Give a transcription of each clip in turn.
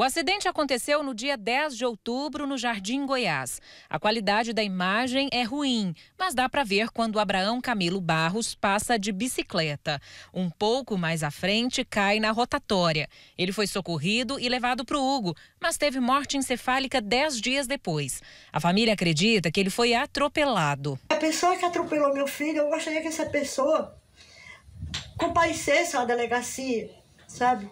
O acidente aconteceu no dia 10 de outubro no Jardim Goiás. A qualidade da imagem é ruim, mas dá para ver quando Abraão Camilo Barros passa de bicicleta. Um pouco mais à frente, cai na rotatória. Ele foi socorrido e levado para o Hugo, mas teve morte encefálica 10 dias depois. A família acredita que ele foi atropelado. A pessoa que atropelou meu filho, eu gostaria que essa pessoa comparecesse à delegacia, sabe?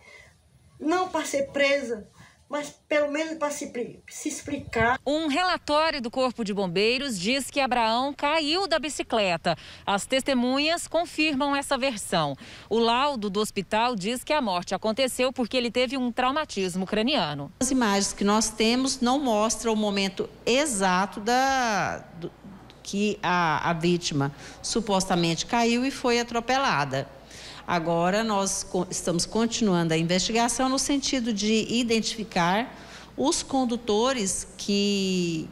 Não para ser presa, mas pelo menos para se, se, explicar. Um relatório do Corpo de Bombeiros diz que Abraão caiu da bicicleta. As testemunhas confirmam essa versão. O laudo do hospital diz que a morte aconteceu porque ele teve um traumatismo craniano. As imagens que nós temos não mostram o momento exato da, do, que a, a vítima supostamente caiu e foi atropelada. Agora nós estamos continuando a investigação no sentido de identificar os condutores que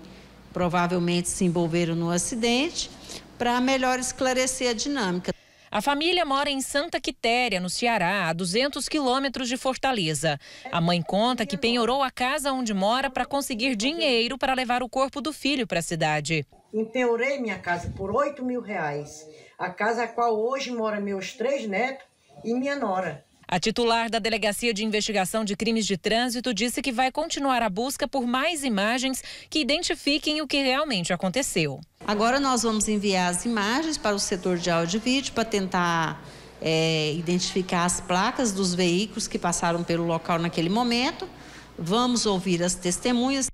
provavelmente se envolveram no acidente para melhor esclarecer a dinâmica. A família mora em Santa Quitéria, no Ceará, a 200 quilômetros de Fortaleza. A mãe conta que penhorou a casa onde mora para conseguir dinheiro para levar o corpo do filho para a cidade. Empeorei minha casa por 8 mil reais. A casa a qual hoje moram meus três netos e minha nora. A titular da Delegacia de Investigação de Crimes de Trânsito disse que vai continuar a busca por mais imagens que identifiquem o que realmente aconteceu. Agora nós vamos enviar as imagens para o setor de áudio e vídeo para tentar é, identificar as placas dos veículos que passaram pelo local naquele momento. Vamos ouvir as testemunhas.